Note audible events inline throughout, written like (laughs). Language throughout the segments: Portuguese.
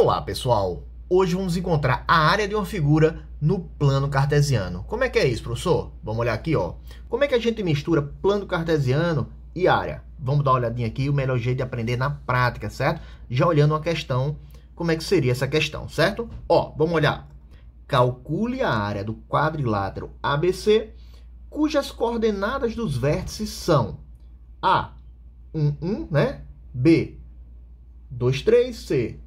Olá pessoal, hoje vamos encontrar a área de uma figura no plano cartesiano. Como é que é isso, professor? Vamos olhar aqui, ó. Como é que a gente mistura plano cartesiano e área? Vamos dar uma olhadinha aqui, o melhor jeito de aprender na prática, certo? Já olhando uma questão, como é que seria essa questão, certo? Ó, vamos olhar. Calcule a área do quadrilátero ABC, cujas coordenadas dos vértices são A, 1, 1, né? B, 2, 3, C,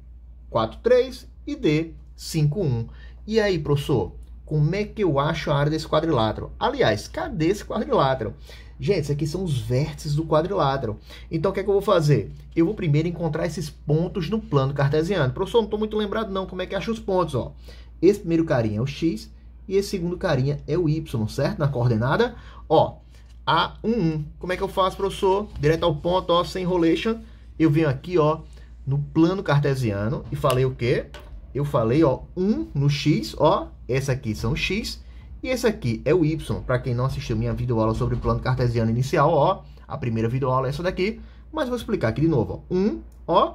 4,3 e D, 5,1. E aí, professor, como é que eu acho a área desse quadrilátero? Aliás, cadê esse quadrilátero? Gente, isso aqui são os vértices do quadrilátero. Então, o que é que eu vou fazer? Eu vou primeiro encontrar esses pontos no plano cartesiano. Professor, não estou muito lembrado não, como é que acho os pontos? Ó. Esse primeiro carinha é o x e esse segundo carinha é o y, certo? Na coordenada, ó, A11. Como é que eu faço, professor? Direto ao ponto, ó, sem enrolation. Eu venho aqui, ó, no plano cartesiano e falei o quê? Eu falei, ó, 1 no x, ó, esse aqui são x e esse aqui é o y. Para quem não assistiu minha videoaula sobre o plano cartesiano inicial, ó, a primeira videoaula é essa daqui, mas vou explicar aqui de novo, ó. 1, ó,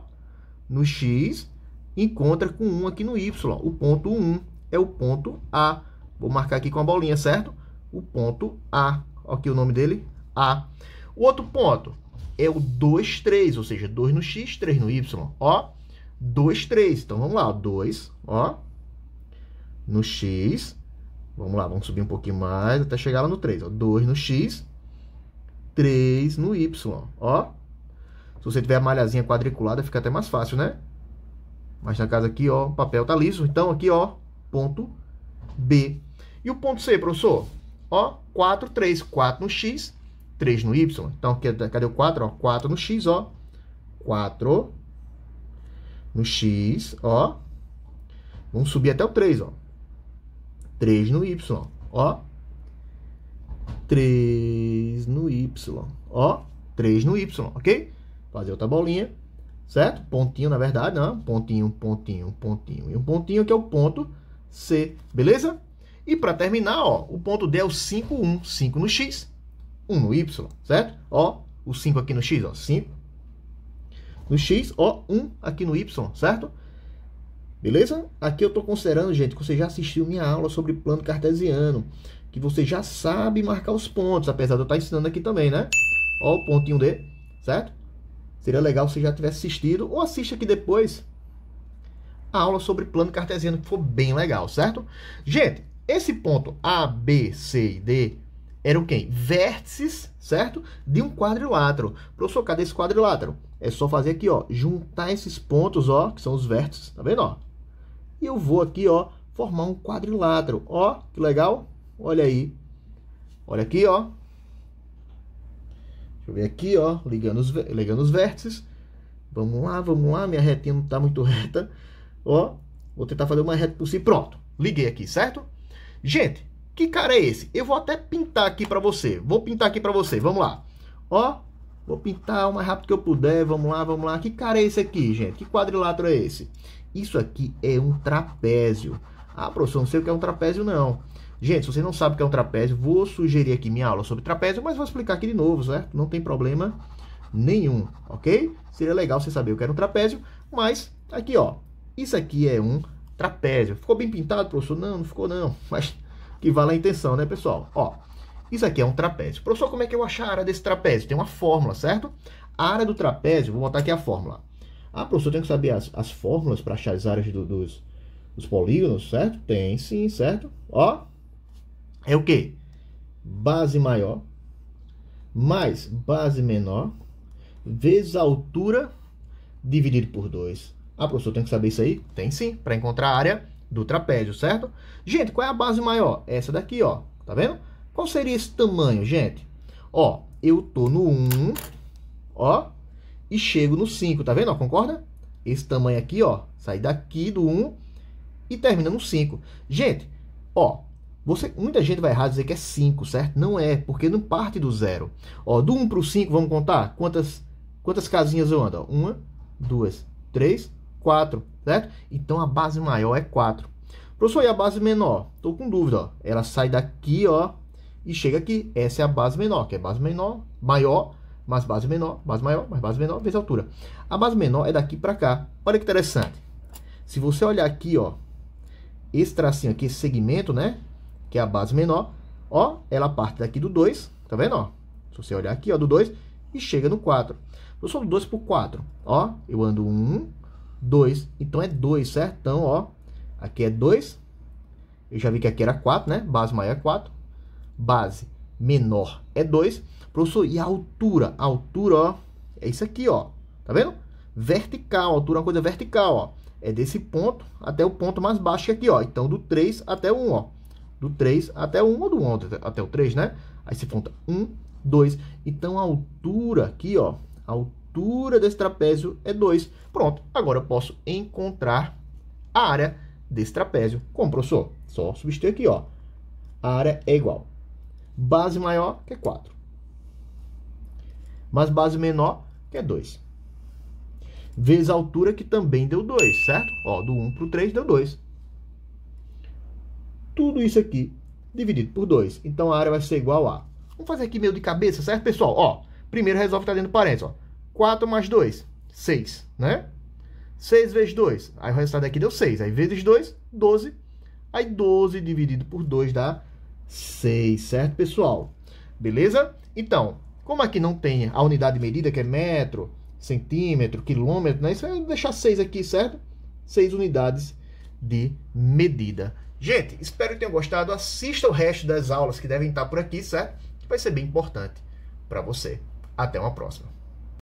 no x encontra com 1 aqui no y. O ponto 1 é o ponto A. Vou marcar aqui com a bolinha, certo? O ponto A. Aqui o nome dele, A. O outro ponto, é o 2, 3, ou seja, 2 no x, 3 no y, ó, 2, 3. Então, vamos lá, 2, ó, no x, vamos lá, vamos subir um pouquinho mais até chegar lá no 3, ó, 2 no x, 3 no y, ó. Se você tiver a malhazinha quadriculada, fica até mais fácil, né? Mas na casa aqui, ó, o papel tá liso, então aqui, ó, ponto B. E o ponto C, professor? Ó, 4, 3, 4 no x, 3 no y. Então, cadê o 4? Ó, 4 no x, ó. 4 no x, ó. Vamos subir até o 3, ó. 3 no y, ó. 3 no y, ó. 3 no y, ok? Fazer outra bolinha, certo? Pontinho, na verdade, não. Pontinho, pontinho, pontinho. E um pontinho que é o ponto C, beleza? E para terminar, ó, o ponto D é o 5, 1. 5 no x, 1 no Y, certo? Ó, o 5 aqui no X, ó, 5. No X, ó, 1 aqui no Y, certo? Beleza? Aqui eu estou considerando, gente, que você já assistiu minha aula sobre plano cartesiano, que você já sabe marcar os pontos, apesar de eu estar tá ensinando aqui também, né? Ó o pontinho D, certo? Seria legal se você já tivesse assistido ou assista aqui depois a aula sobre plano cartesiano, que foi bem legal, certo? Gente, esse ponto A, B, C e D eram quem? Vértices, certo? De um quadrilátero. Professor, cadê esse quadrilátero? É só fazer aqui, ó, juntar esses pontos, ó, que são os vértices, tá vendo, ó? E eu vou aqui, ó, formar um quadrilátero. Ó, que legal. Olha aí. Olha aqui, ó. Deixa eu ver aqui, ó, ligando os, ligando os vértices. Vamos lá, vamos lá. Minha retinha não tá muito (laughs) reta. Ó, vou tentar fazer uma reta por si. Pronto, liguei aqui, certo? Gente, que cara é esse? Eu vou até pintar aqui para você. Vou pintar aqui para você. Vamos lá. Ó, vou pintar o mais rápido que eu puder. Vamos lá, vamos lá. Que cara é esse aqui, gente? Que quadrilátero é esse? Isso aqui é um trapézio. Ah, professor, não sei o que é um trapézio, não. Gente, se você não sabe o que é um trapézio, vou sugerir aqui minha aula sobre trapézio, mas vou explicar aqui de novo, certo? Não tem problema nenhum, ok? Seria legal você saber o que era um trapézio, mas aqui, ó, isso aqui é um trapézio. Ficou bem pintado, professor? Não, não ficou não, mas que vale a intenção, né, pessoal? Ó, isso aqui é um trapézio. Professor, como é que eu acho a área desse trapézio? Tem uma fórmula, certo? A área do trapézio, vou botar aqui a fórmula. Ah, professor, tem que saber as, as fórmulas para achar as áreas do, dos, dos polígonos, certo? Tem sim, certo? Ó, é o quê? Base maior mais base menor vezes a altura dividido por 2. Ah, professor, tem que saber isso aí? Tem sim, para encontrar a área do trapézio, certo? Gente, qual é a base maior? Essa daqui, ó. Tá vendo? Qual seria esse tamanho, gente? Ó, eu tô no 1, ó, e chego no 5, tá vendo? Ó, concorda? Esse tamanho aqui, ó, sai daqui do 1 e termina no 5. Gente, ó, você, muita gente vai errar dizer que é 5, certo? Não é, porque não parte do 0. Ó, do 1 pro 5, vamos contar? Quantas, quantas casinhas eu ando? 1, 2, 3, 4, certo? Então a base maior é 4. Professor, e a base menor? Estou com dúvida, ó. Ela sai daqui, ó, e chega aqui. Essa é a base menor, que é base menor, maior, mais base menor, base maior, mais base menor, vezes a altura. A base menor é daqui para cá. Olha que interessante. Se você olhar aqui, ó, esse tracinho aqui, esse segmento, né, que é a base menor, ó, ela parte daqui do 2, tá vendo, ó? Se você olhar aqui, ó, do 2 e chega no 4. Eu sou do 2 pro 4, ó, eu ando 1, 2. Então é 2, certo? Então, ó, aqui é 2. Eu já vi que aqui era 4, né? Base maior é 4. Base menor é 2. Professor, e a altura? A altura, ó, é isso aqui, ó. Tá vendo? Vertical, altura é uma coisa vertical, ó. É desse ponto até o ponto mais baixo aqui, ó. Então, do 3 até o 1, ó. Do 3 até o 1 ou do 1 até o 3, né? Aí se conta 1, 2. Então, a altura aqui, ó. A altura altura desse trapézio é 2. Pronto, agora eu posso encontrar a área desse trapézio. Como, professor? Só substituir aqui, ó. A área é igual. Base maior, que é 4. Mais base menor, que é 2. Vezes a altura, que também deu 2, certo? Ó, do 1 para o 3 deu 2. Tudo isso aqui dividido por 2. Então, a área vai ser igual a... Vamos fazer aqui meio de cabeça, certo, pessoal? Ó, primeiro resolve estar tá dentro do parênteses, ó. 4 mais 2, 6, né? 6 vezes 2, aí o resultado aqui deu 6. Aí vezes 2, 12. Aí 12 dividido por 2 dá 6, certo, pessoal? Beleza? Então, como aqui não tem a unidade de medida, que é metro, centímetro, quilômetro, né? Isso vai é deixar 6 aqui, certo? 6 unidades de medida. Gente, espero que tenham gostado. Assista o resto das aulas que devem estar por aqui, certo? Que vai ser bem importante para você. Até uma próxima.